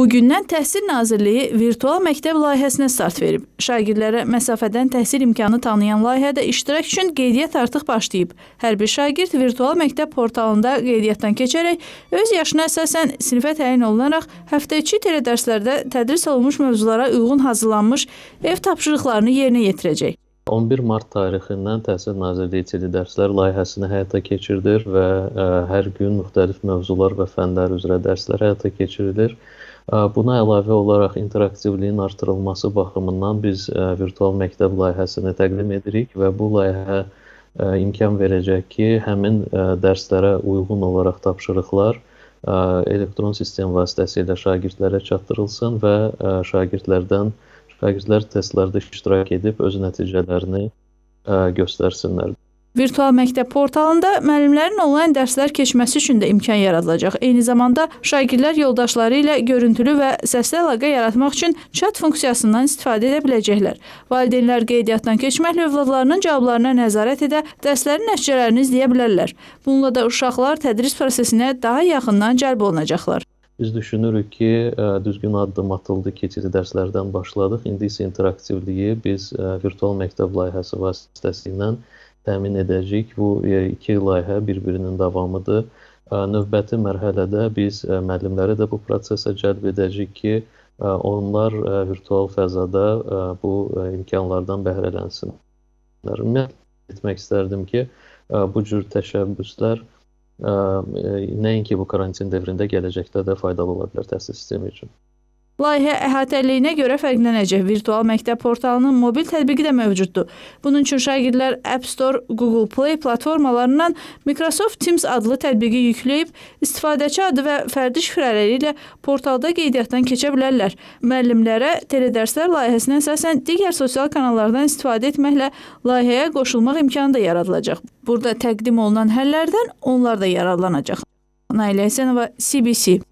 Bugündən Təhsil Nazirliyi virtual məktəb layihəsinə start verib. Şagirdlərə məsafədən təhsil imkanı tanıyan layihədə iştirak üçün qeydiyyat artıq başlayıb. Hər bir şagird virtual məktəb portalında qeydiyyatdan keçərək öz yaşına əsasən sinifə təyin olunaraq həftə içi tele dərslərdə tədris olunmuş mövzulara uyğun hazırlanmış ev tapşırıqlarını yerinə yetirəcək. 11 mart tarixindən Təhsil Nazirliyi içili dərslər layihəsini həyata keçirilir və ə, e, hər gün müxtəlif mövzular və fənlər üzrə dərslər həyata keçirilir. Buna əlavə olaraq interaktivliyin artırılması baxımından biz virtual məktəb layihəsini təqdim edirik və bu layihə imkan verəcək ki, həmin dərslərə uyğun olaraq tapşırıqlar elektron sistem vasitəsilə şagirdlərə çatdırılsın və şagirdlərdən şagirdlər testlərdə iştirak edib öz nəticələrini göstərsinlər. Virtual məktəb portalında müəllimlərin onlayn dərslər keçməsi üçün də imkan yaradılacaq. Eyni zamanda şagirdlər yoldaşları ilə görüntülü və səsli əlaqə yaratmaq üçün chat funksiyasından istifadə edə biləcəklər. Valideynlər qeydiyyatdan keçməklə övladlarının cavablarına nəzarət edə dərslərin nəticələrini izləyə bilərlər. Bununla da uşaqlar tədris prosesinə daha yaxından cəlb olunacaqlar. Biz düşünürük ki, düzgün addım atıldı, keçidi dərslərdən başladıq. İndi isə interaktivliyi biz virtual məktəb layihəsi vasitəsilə təmin edəcəyik. Bu e, iki layihə bir-birinin davamıdır. E, növbəti mərhələdə biz e, müəllimləri də bu prosesə cəlb edəcəyik ki, onlar virtual fəzada bu imkanlardan bəhrələnsinlər. Ümumiyyətlə etmək istərdim ki, bu cür təşəbbüslər nəinki bu karantin dövründə gələcəkdə də faydalı ola bilər təhsil sistemi üçün. Layihə əhatəliliyinə görə fərqlənəcək. Virtual məktəb portalının mobil tətbiqi də mövcuddur. Bunun üçün şagirdlər App Store, Google Play platformalarından Microsoft Teams adlı tətbiqi yükləyib, istifadəçi adı və fərdi şifrələri ilə portalda qeydiyyatdan keçə bilərlər. Müəllimlərə teledərslər layihəsinə əsasən digər sosial kanallardan istifadə etməklə layihəyə qoşulmaq imkanı da yaradılacaq. Burada təqdim olunan həllərdən onlar da yararlanacaq. Nailə Həsənova, CBC